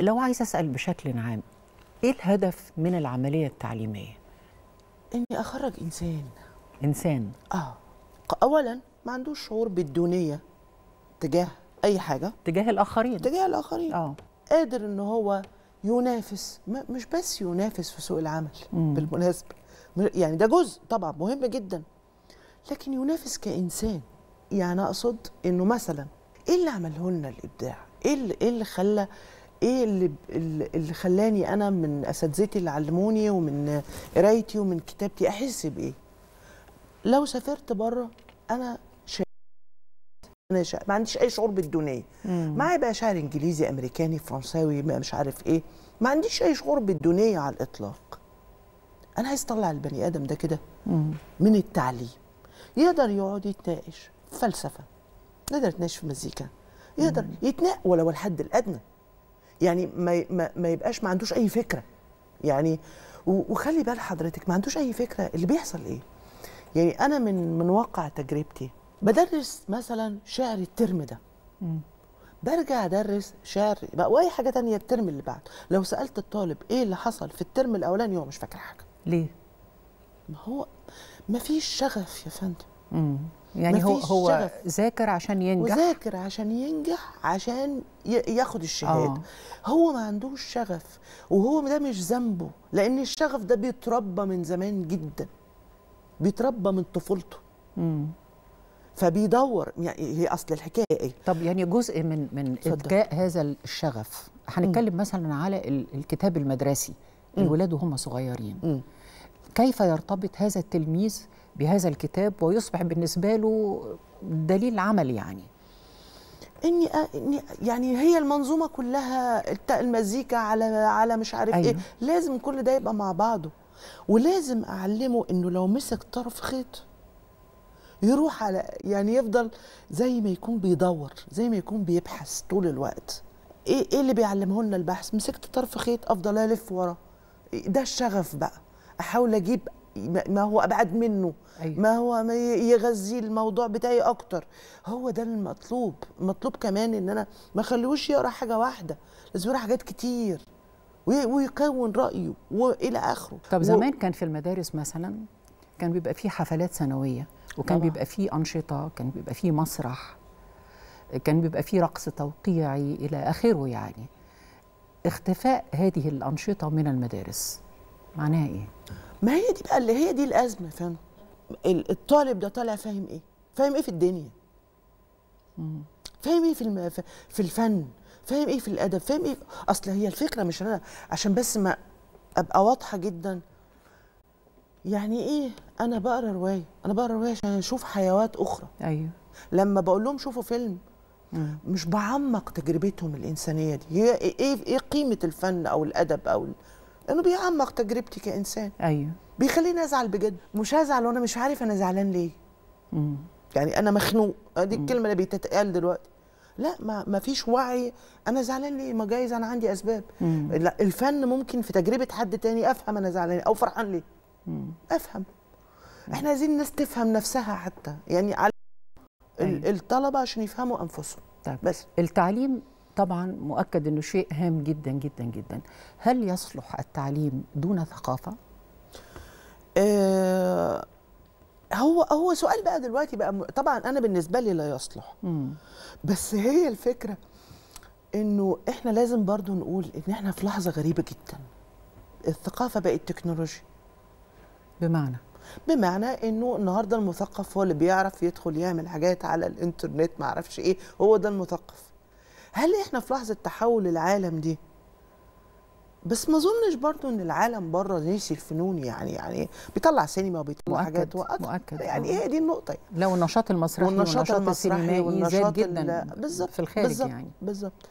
لو عايز أسأل بشكل عام إيه الهدف من العملية التعليمية؟ إني أخرج إنسان إنسان آه أولا ما عندوش شعور بالدونية تجاه أي حاجة تجاه الآخرين تجاه الآخرين آه قادر إن هو ينافس مش بس ينافس في سوق العمل مم. بالمناسبة يعني ده جزء طبعا مهم جدا لكن ينافس كإنسان يعني أقصد إنه مثلا إيه اللي عمله لنا الإبداع؟ إيه اللي, إيه اللي خلى ايه اللي اللي خلاني انا من اساتذتي اللي علموني ومن قرايتي ومن كتابتي احس بايه لو سافرت بره انا شا... انا شا... ما عنديش اي شعور بالدونيه معايا بقى شعر انجليزي امريكاني فرنساوي مش عارف ايه ما عنديش اي شعور بالدونيه على الاطلاق انا عايز اطلع البني ادم ده كده من التعليم يقدر يقعد يتناقش فلسفه يقدر يتناقش في مزيكا يقدر يتناقش ولو الحد الادنى يعني ما, ما, ما يبقاش ما عندوش اي فكره يعني وخلي بال حضرتك ما عندوش اي فكره اللي بيحصل ايه يعني انا من من واقع تجربتي بدرس مثلا شعر الترم ده برجع ادرس شعر بقى واي حاجه تانية الترم اللي بعده لو سالت الطالب ايه اللي حصل في الترم الاولاني هو مش فاكر حاجه ليه ما هو ما فيش شغف يا فندم يعني هو هو ذاكر عشان ينجح وذاكر عشان ينجح عشان ياخد الشهاده آه. هو ما عندوش شغف وهو ده مش ذنبه لان الشغف ده بيتربى من زمان جدا بيتربى من طفولته امم فبيدور يعني هي اصل الحكايه ايه طب يعني جزء من من اذكاء هذا الشغف هنتكلم مثلا على الكتاب المدرسي الولاد وهم صغيرين مم. كيف يرتبط هذا التلميذ بهذا الكتاب ويصبح بالنسبة له دليل عمل يعني اني آه، يعني هي المنظومه كلها المزيكا على على مش عارف إيه. أيوه. ايه لازم كل ده يبقى مع بعضه ولازم اعلمه انه لو مسك طرف خيط يروح على يعني يفضل زي ما يكون بيدور زي ما يكون بيبحث طول الوقت ايه ايه اللي بيعلمه لنا البحث مسكت طرف خيط افضل الف ورا إيه، ده الشغف بقى احاول اجيب ما هو ابعد منه أيوة. ما هو ما يغذي الموضوع بتاعي اكتر هو ده المطلوب المطلوب كمان ان انا ما اخليهوش يقرا حاجه واحده لازم يقرا حاجات كتير ويكون رايه والى اخره طب زمان و... كان في المدارس مثلا كان بيبقى في حفلات سنويه وكان طبعا. بيبقى في انشطه كان بيبقى في مسرح كان بيبقى في رقص توقيعي الى اخره يعني اختفاء هذه الانشطه من المدارس معناها ايه ما هي دي بقى اللي هي دي الازمه فاهم الطالب ده طالع فاهم ايه فاهم ايه في الدنيا فاهم ايه في الم... في الفن فاهم ايه في الادب فاهم ايه اصل هي الفكره مش انا عشان بس ما ابقى واضحه جدا يعني ايه انا بقرا روايه انا بقرا روايه عشان اشوف حيوات اخرى ايوه لما بقول لهم شوفوا فيلم مم. مش بعمق تجربتهم الانسانيه دي ايه ايه قيمه الفن او الادب او لانه بيعمق تجربتي كانسان ايوه بيخليني ازعل بجد مش هزعل وانا مش عارف انا زعلان ليه مم. يعني انا مخنوق دي الكلمه اللي بتتقال دلوقتي لا ما ما فيش وعي انا زعلان ليه ما جايز انا عندي اسباب مم. لا الفن ممكن في تجربه حد تاني افهم انا زعلان او فرحان ليه مم. افهم مم. احنا عايزين الناس تفهم نفسها حتى يعني على أيوة. الطلبه عشان يفهموا انفسهم طيب. بس التعليم طبعا مؤكد انه شيء هام جدا جدا جدا هل يصلح التعليم دون ثقافه آه هو هو سؤال بقى دلوقتي بقى طبعا انا بالنسبه لي لا يصلح مم. بس هي الفكره انه احنا لازم برضو نقول ان احنا في لحظه غريبه جدا الثقافه بقت تكنولوجيا بمعنى بمعنى انه النهارده المثقف هو اللي بيعرف يدخل يعمل حاجات على الانترنت ما اعرفش ايه هو ده المثقف هل احنا في لحظه تحول العالم دي بس ما اظنش برضو ان العالم بره نسي الفنون يعني يعني بيطلع سينما وبيطلع حاجات مؤكد, مؤكد يعني هي إيه دي النقطه يعني. لو النشاط المسرحي والنشاط, والنشاط السينمائي والنشاط زاد جدا بالظبط في الخارج بالزبط يعني بالظبط